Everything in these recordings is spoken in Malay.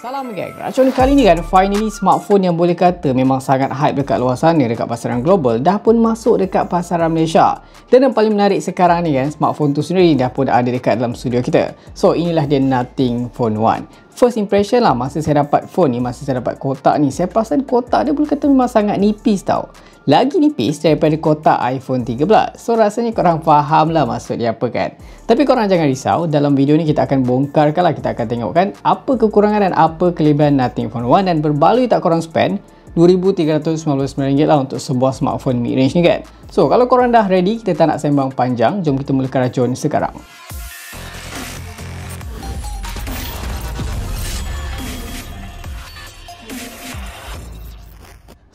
Salam geng. Rancangan kali ni kan finally smartphone yang boleh kata memang sangat hype dekat luar sana dekat pasaran global dah pun masuk dekat pasaran Malaysia. Dan yang paling menarik sekarang ni kan smartphone tu sendiri dah pun ada dekat dalam studio kita. So inilah dia Nothing Phone 1 first impression lah masa saya dapat phone ni masa saya dapat kotak ni saya perasan kotak dia boleh kata memang sangat nipis tau lagi nipis daripada kotak iPhone 13. So rasanya korang faham lah maksud dia apa kan. Tapi korang jangan risau, dalam video ni kita akan bongkarkan lah, kita akan tengok kan apa kekurangan dan apa kelebihan Nothing Phone 1 dan berbaloi tak korang spend RM2,399 lah untuk sebuah smartphone mid-range ni kan. So kalau korang dah ready, kita tak nak sembang panjang, jom kita mulakan racun sekarang.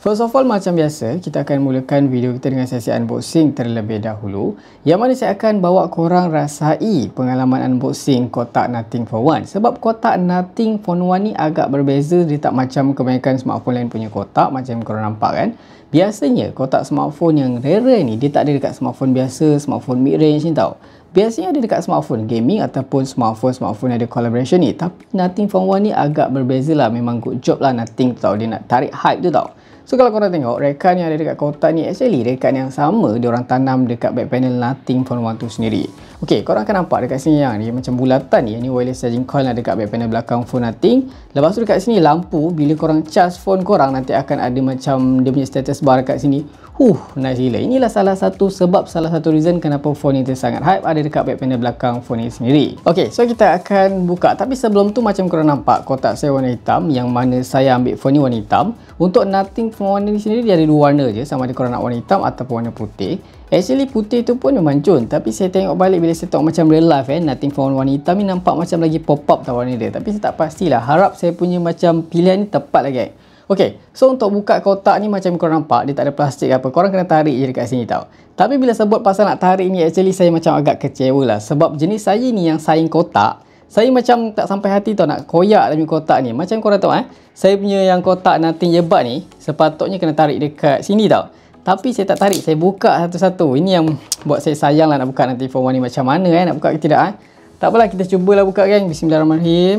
First of all, macam biasa, kita akan mulakan video kita dengan sesi unboxing terlebih dahulu yang mana saya akan bawa korang rasai pengalaman unboxing kotak Nothing Phone One. sebab kotak Nothing Phone One ni agak berbeza dia tak macam kebanyakan smartphone lain punya kotak macam korang nampak kan biasanya kotak smartphone yang rare ni dia tak ada dekat smartphone biasa, smartphone mid-range ni tau biasanya ada dekat smartphone gaming ataupun smartphone-smartphone yang ada collaboration ni tapi Nothing Phone One ni agak berbeza lah memang good job lah Nothing tu tau dia nak tarik hype tu tau So kalau korang tengok rekan yang ada dekat kotak ni actually rekan yang sama dia orang tanam dekat back panel Nothing Phone 1 tu sendiri. Okey, korang akan nampak dekat sini yang dia macam bulatan ni? ni wireless charging coil ada lah dekat back panel belakang phone Nothing. Lepas tu dekat sini lampu bila korang charge phone korang nanti akan ada macam dia punya status bar dekat sini. Huh, nice gila. Inilah salah satu sebab salah satu reason kenapa phone ini sangat hype ada dekat back panel belakang phone ini sendiri. Okey, so kita akan buka tapi sebelum tu macam korang nampak kotak saya warna hitam yang mana saya ambil phone ni warna hitam. Untuk Nothing Warna di sendiri dia ada dua warna je sama ada korang nak warna hitam ataupun warna putih actually putih tu pun memang cun tapi saya tengok balik bila saya tengok macam real life eh nothing for warna hitam ni nampak macam lagi pop up tau warna dia tapi saya tak pastilah harap saya punya macam pilihan ni tepat lah eh. guys Okay, so untuk buka kotak ni macam korang nampak, dia tak ada plastik apa, korang kena tarik je dekat sini tau. Tapi bila sebut pasal nak tarik ni, actually saya macam agak kecewa lah. Sebab jenis saya ni yang saing kotak, saya macam tak sampai hati tau nak koyak dalam kotak ni macam korang tahu eh saya punya yang kotak nothing jebat ni sepatutnya kena tarik dekat sini tau tapi saya tak tarik saya buka satu-satu ini yang buat saya sayang lah nak buka nanti form 1 ni macam mana eh nak buka ke tidak eh tak apalah kita cubalah buka kan bismillahirrahmanirrahim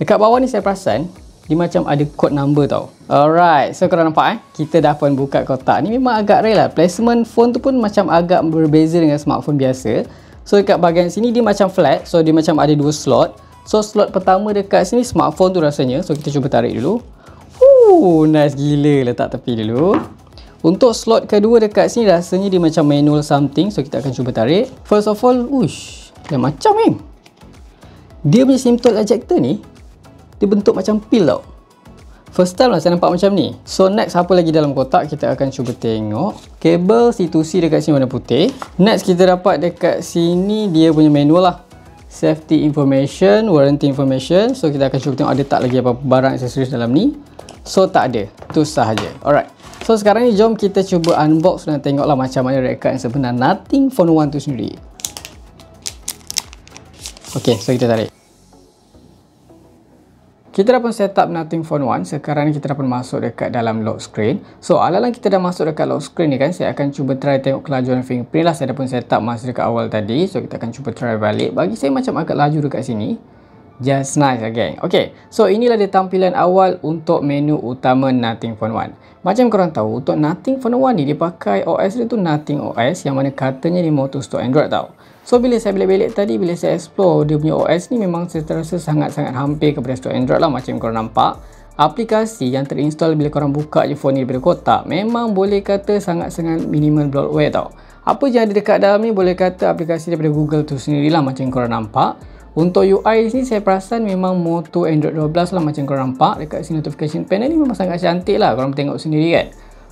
dekat bawah ni saya perasan dia macam ada kod number tau alright so korang nampak eh kita dah pun buka kotak ni memang agak real lah placement phone tu pun macam agak berbeza dengan smartphone biasa So dekat bahagian sini dia macam flat So dia macam ada dua slot So slot pertama dekat sini smartphone tu rasanya So kita cuba tarik dulu Ooh, Nice gila letak tepi dulu Untuk slot kedua dekat sini rasanya dia macam manual something So kita akan cuba tarik First of all, uish, Dia macam ni eh. Dia punya simtol ejector ni Dia bentuk macam pill tau First time lah saya nampak macam ni. So next apa lagi dalam kotak kita akan cuba tengok. Kabel C2C dekat sini warna putih. Next kita dapat dekat sini dia punya manual lah. Safety information, warranty information. So kita akan cuba tengok ada tak lagi apa-apa barang aksesoris dalam ni. So tak ada. Tu sahaja. Alright. So sekarang ni jom kita cuba unbox dan tengok lah macam mana rekat yang sebenar Nothing Phone One tu sendiri. Okay so kita tarik kita dah pun set up nothing phone One. sekarang ni kita dah pun masuk dekat dalam lock screen so alalang kita dah masuk dekat lock screen ni kan saya akan cuba try tengok kelajuan fingerprint lah saya dah pun set up masa dekat awal tadi so kita akan cuba try balik bagi saya macam agak laju dekat sini just nice again. Okay, so inilah dia tampilan awal untuk menu utama Nothing Phone 1. Macam korang tahu, untuk Nothing Phone 1 ni dia pakai OS dia tu Nothing OS yang mana katanya dia motor stok Android tau. So bila saya belik-belik tadi, bila saya explore dia punya OS ni memang saya terasa sangat-sangat hampir kepada stok Android lah macam korang nampak. Aplikasi yang terinstall bila korang buka je phone ni daripada kotak memang boleh kata sangat-sangat minimal bloatware tau. Apa yang ada dekat dalam ni boleh kata aplikasi daripada Google tu sendirilah macam korang nampak. Untuk UI ni saya perasan memang Moto Android 12 lah macam korang nampak dekat sini notification panel ni memang sangat cantik lah korang tengok sendiri kan.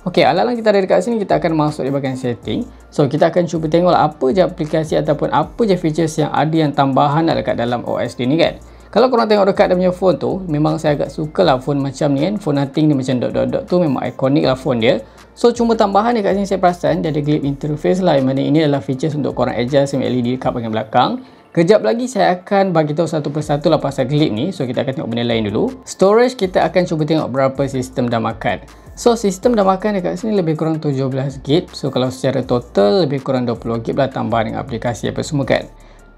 Okey, alang-alang kita ada dekat sini kita akan masuk di bahagian setting. So kita akan cuba tengoklah apa je aplikasi ataupun apa je features yang ada yang tambahan lah dekat dalam OS ni kan. Kalau korang tengok dekat dia punya phone tu, memang saya agak suka lah phone macam ni kan. Phone nothing ni macam dot-dot-dot tu memang ikonik lah phone dia. So cuma tambahan dekat sini saya perasan dia ada grip interface lah. Yang mana ini adalah features untuk korang adjust LED dekat bahagian belakang. Kejap lagi saya akan bagi tahu satu persatu lah pasal Glip ni. So kita akan tengok benda lain dulu. Storage kita akan cuba tengok berapa sistem dah makan. So sistem dah makan dekat sini lebih kurang 17GB. So kalau secara total lebih kurang 20GB lah tambah dengan aplikasi apa semua kan.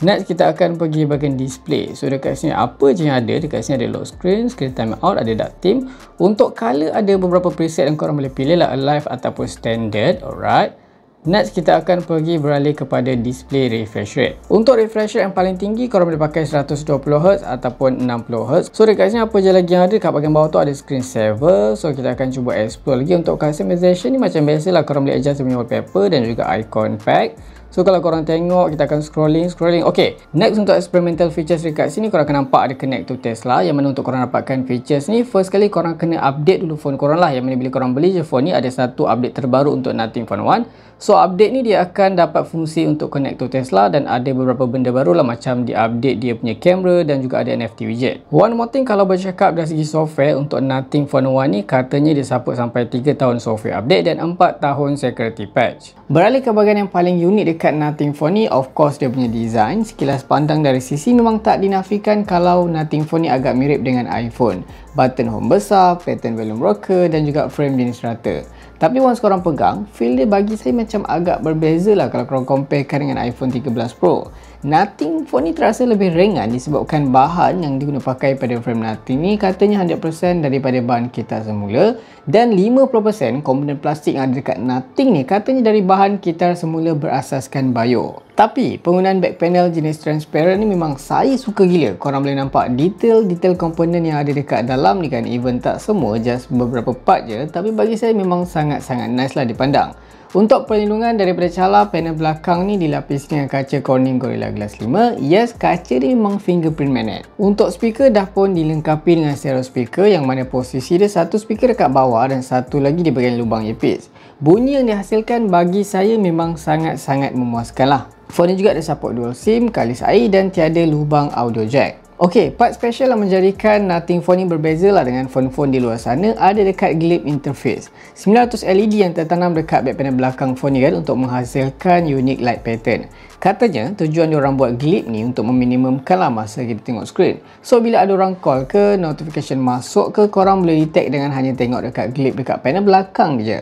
Next kita akan pergi bagian display. So dekat sini apa je yang ada. Dekat sini ada lock screen, screen time out, ada dark theme. Untuk color ada beberapa preset yang korang boleh pilih lah. Alive ataupun standard. Alright. Next kita akan pergi beralih kepada display refresh rate. Untuk refresh rate yang paling tinggi korang boleh pakai 120Hz ataupun 60Hz. So dekat sini apa je lagi yang ada kat bahagian bawah tu ada screen saver. So kita akan cuba explore lagi untuk customization ni macam biasalah korang boleh adjust punya wallpaper dan juga icon pack. So kalau korang tengok kita akan scrolling scrolling. Okey, next untuk experimental features dekat sini korang akan nampak ada connect to Tesla yang mana untuk korang dapatkan features ni first kali korang kena update dulu phone korang lah. Yang mana bila korang beli je phone ni ada satu update terbaru untuk Nothing Phone 1. So update ni dia akan dapat fungsi untuk connect to Tesla dan ada beberapa benda baru lah macam di update dia punya kamera dan juga ada NFT widget. One more thing kalau bercakap dari segi software untuk Nothing Phone 1 ni katanya dia support sampai 3 tahun software update dan 4 tahun security patch. Beralih ke bahagian yang paling unik dekat Nothing Phone ni of course dia punya design sekilas pandang dari sisi memang tak dinafikan kalau Nothing Phone ni agak mirip dengan iPhone button home besar, pattern volume rocker dan juga frame jenis rata tapi once korang pegang, feel dia bagi saya macam agak berbeza lah kalau korang comparekan dengan iPhone 13 Pro Nothing phone ni terasa lebih ringan disebabkan bahan yang digunakan pakai pada frame Nothing ni katanya 100% daripada bahan kita semula dan 50% komponen plastik yang ada dekat Nothing ni katanya dari bahan kita semula berasaskan bio. Tapi penggunaan back panel jenis transparent ni memang saya suka gila. Korang boleh nampak detail-detail komponen yang ada dekat dalam ni kan even tak semua just beberapa part je tapi bagi saya memang sangat-sangat nice lah dipandang. Untuk perlindungan daripada calar, panel belakang ni dilapis dengan kaca Corning Gorilla Glass 5. Yes, kaca ni memang fingerprint magnet. Untuk speaker dah pun dilengkapi dengan stereo speaker yang mana posisi dia satu speaker dekat bawah dan satu lagi di bahagian lubang earpiece. Bunyi yang dihasilkan bagi saya memang sangat-sangat memuaskanlah. lah. Phone ni juga ada support dual SIM, kalis air dan tiada lubang audio jack. Okey, part special yang menjadikan Nothing Phone ini berbeza lah dengan phone-phone di luar sana ada dekat Glip Interface. 900 LED yang tertanam dekat back panel belakang phone ni kan untuk menghasilkan unique light pattern. Katanya, tujuan diorang buat Glip ni untuk meminimumkan lah masa kita tengok screen. So, bila ada orang call ke, notification masuk ke, korang boleh detect dengan hanya tengok dekat Glip dekat panel belakang je.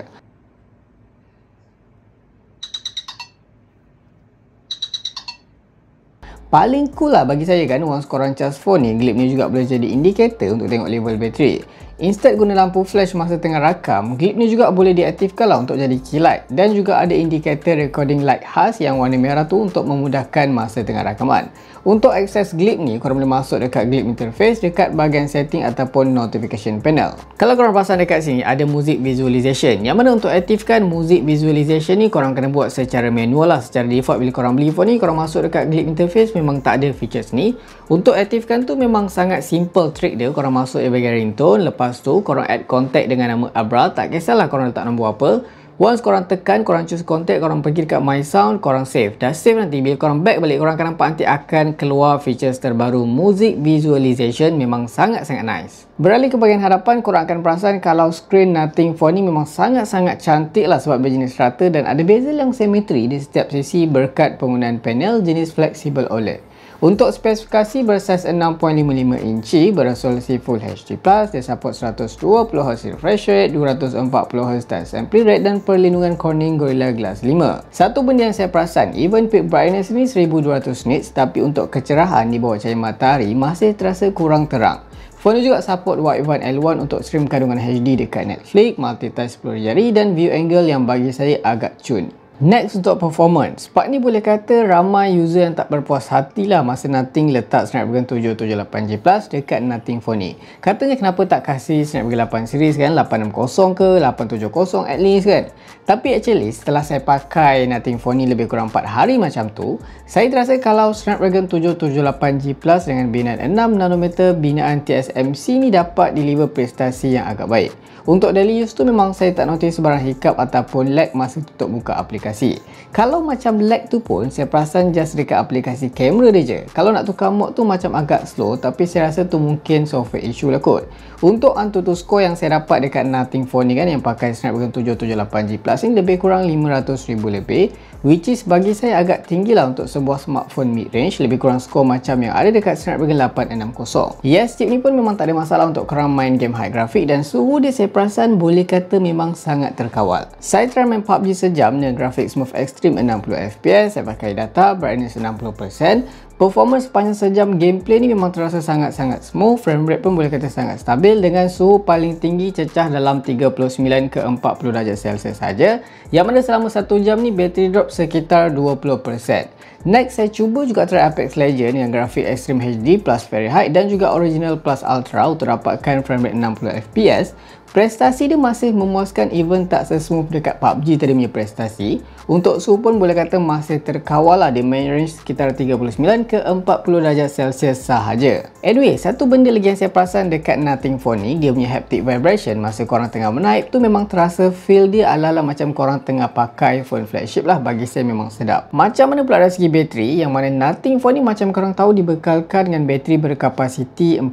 paling cool lah bagi saya kan once korang charge phone ni glip ni juga boleh jadi indikator untuk tengok level bateri Instead guna lampu flash masa tengah rakam, grip ni juga boleh diaktifkan lah untuk jadi kilat dan juga ada indikator recording light khas yang warna merah tu untuk memudahkan masa tengah rakaman. Untuk akses Glip ni, korang boleh masuk dekat Glip Interface dekat bahagian setting ataupun notification panel. Kalau korang pasang dekat sini, ada music visualization. Yang mana untuk aktifkan music visualization ni, korang kena buat secara manual lah. Secara default, bila korang beli phone ni, korang masuk dekat Glip Interface, memang tak ada features ni. Untuk aktifkan tu, memang sangat simple trick dia. Korang masuk di bagian ringtone, lepas lepas tu korang add contact dengan nama Abra tak kisahlah korang letak nombor apa once korang tekan korang choose contact korang pergi dekat my sound korang save dah save nanti bila korang back balik korang akan nampak nanti akan keluar features terbaru music visualization memang sangat-sangat nice beralih ke bahagian hadapan korang akan perasan kalau screen nothing phone ni memang sangat-sangat cantik lah sebab berjenis rata dan ada bezel yang simetri di setiap sisi berkat penggunaan panel jenis flexible OLED untuk spesifikasi bersaiz 6.55 inci beresolusi Full HD+, dia support 120Hz refresh rate, 240Hz dan sampling rate dan perlindungan Corning Gorilla Glass 5. Satu benda yang saya perasan, even peak brightness ni 1200 nits tapi untuk kecerahan di bawah cahaya matahari masih terasa kurang terang. Phone juga support wide L1 untuk stream kandungan HD dekat Netflix, multitask 10 jari dan view angle yang bagi saya agak cun. Next untuk performance, part ni boleh kata ramai user yang tak berpuas hati lah masa Nothing letak Snapdragon 778G Plus dekat Nothing Phone ni. Katanya kenapa tak kasih Snapdragon 8 series kan, 860 ke, 870 at least kan. Tapi actually setelah saya pakai Nothing Phone ni lebih kurang 4 hari macam tu, saya terasa kalau Snapdragon 778G Plus dengan binaan 6nm binaan TSMC ni dapat deliver prestasi yang agak baik. Untuk daily use tu memang saya tak notice sebarang hiccup ataupun lag masa tutup buka aplikasi. Kalau macam lag tu pun, saya perasan just dekat aplikasi kamera dia je. Kalau nak tukar mode tu macam agak slow tapi saya rasa tu mungkin software issue lah kot. Untuk AnTuTu score yang saya dapat dekat Nothing Phone ni kan yang pakai Snapdragon 778G Plus, Plus ni lebih kurang RM500,000 lebih which is bagi saya agak tinggi lah untuk sebuah smartphone mid-range lebih kurang skor macam yang ada dekat Snapdragon 860 Yes, chip ni pun memang tak ada masalah untuk kerang main game high graphic dan suhu dia saya perasan boleh kata memang sangat terkawal Saya try main PUBG sejam dengan grafik smooth extreme 60fps saya pakai data brightness 60% Performance sepanjang sejam gameplay ni memang terasa sangat-sangat smooth, frame rate pun boleh kata sangat stabil dengan suhu paling tinggi cecah dalam 39 ke 40 darjah Celsius saja. Yang mana selama 1 jam ni bateri drop sekitar 20%. Next, saya cuba juga try Apex Legends yang grafik Extreme HD plus Very High dan juga Original plus Ultra untuk dapatkan frame rate 60fps prestasi dia masih memuaskan even tak sesmooth dekat PUBG tadi punya prestasi. Untuk suhu pun boleh kata masih terkawal lah di main range sekitar 39 ke 40 darjah Celsius sahaja. Anyway, satu benda lagi yang saya perasan dekat Nothing Phone ni, dia punya haptic vibration masa korang tengah menaip tu memang terasa feel dia ala-ala macam korang tengah pakai phone flagship lah bagi saya memang sedap. Macam mana pula dari segi bateri yang mana Nothing Phone ni macam korang tahu dibekalkan dengan bateri berkapasiti 4500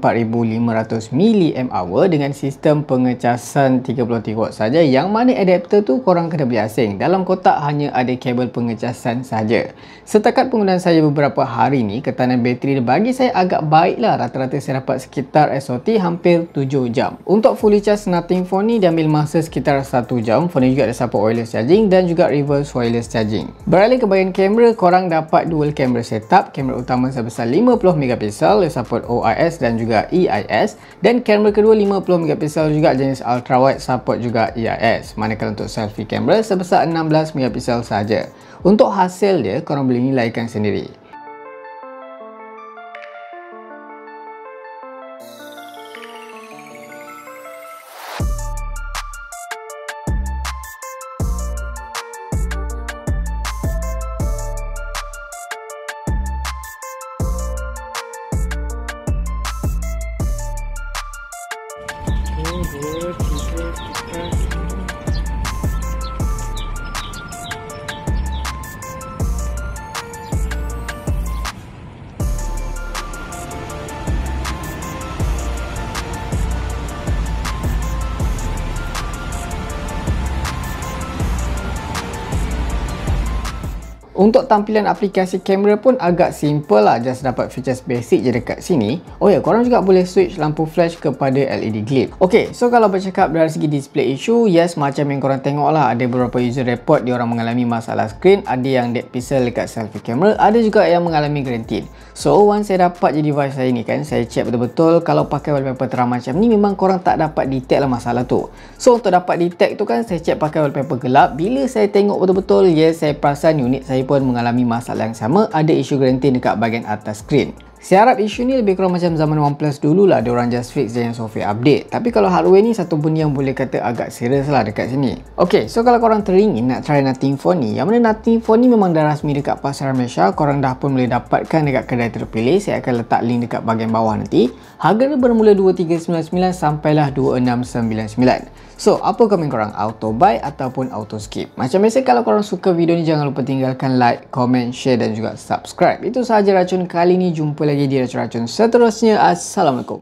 mAh dengan sistem pengecas hiasan 33W saja yang mana adapter tu korang kena beli asing. Dalam kotak hanya ada kabel pengecasan saja. Setakat penggunaan saya beberapa hari ni, ketahanan bateri bagi saya agak baik lah. Rata-rata saya dapat sekitar SOT hampir 7 jam. Untuk fully charge nothing phone ni, dia ambil masa sekitar 1 jam. Phone juga ada support wireless charging dan juga reverse wireless charging. Beralih ke bahagian kamera, korang dapat dual camera setup. Kamera utama sebesar 50MP, support OIS dan juga EIS. Dan kamera kedua 50MP juga jenis lens ultrawide support juga EIS manakala untuk selfie camera sebesar 16 megapiksel saja. Untuk hasil dia korang boleh nilaikan sendiri. Untuk tampilan aplikasi kamera pun agak simple lah just dapat features basic je dekat sini. Oh ya, yeah, korang juga boleh switch lampu flash kepada LED glip. Okay, so kalau bercakap dari segi display issue, yes macam yang korang tengok lah ada beberapa user report diorang mengalami masalah screen, ada yang dead pixel dekat selfie camera, ada juga yang mengalami granted. So once saya dapat je device saya ni kan, saya check betul-betul kalau pakai wallpaper terang macam ni memang korang tak dapat detect lah masalah tu. So untuk dapat detect tu kan, saya check pakai wallpaper gelap, bila saya tengok betul-betul, yes saya perasan unit saya saya pun mengalami masalah yang sama ada isu grantin dekat bahagian atas skrin. Saya harap isu ni lebih kurang macam zaman OnePlus dulu lah diorang just fix je yang software update. Tapi kalau hardware ni satu benda yang boleh kata agak serius lah dekat sini. Okay, so kalau korang teringin nak try Nothing Phone ni, yang mana Nothing Phone ni memang dah rasmi dekat pasaran Malaysia, korang dah pun boleh dapatkan dekat kedai terpilih. Saya akan letak link dekat bahagian bawah nanti. Harga ni bermula 2399 sampailah 2699. So, apa komen korang? Auto buy ataupun auto skip? Macam biasa, kalau korang suka video ni, jangan lupa tinggalkan like, komen, share dan juga subscribe. Itu sahaja racun kali ni. Jumpa lagi di racun-racun seterusnya. Assalamualaikum.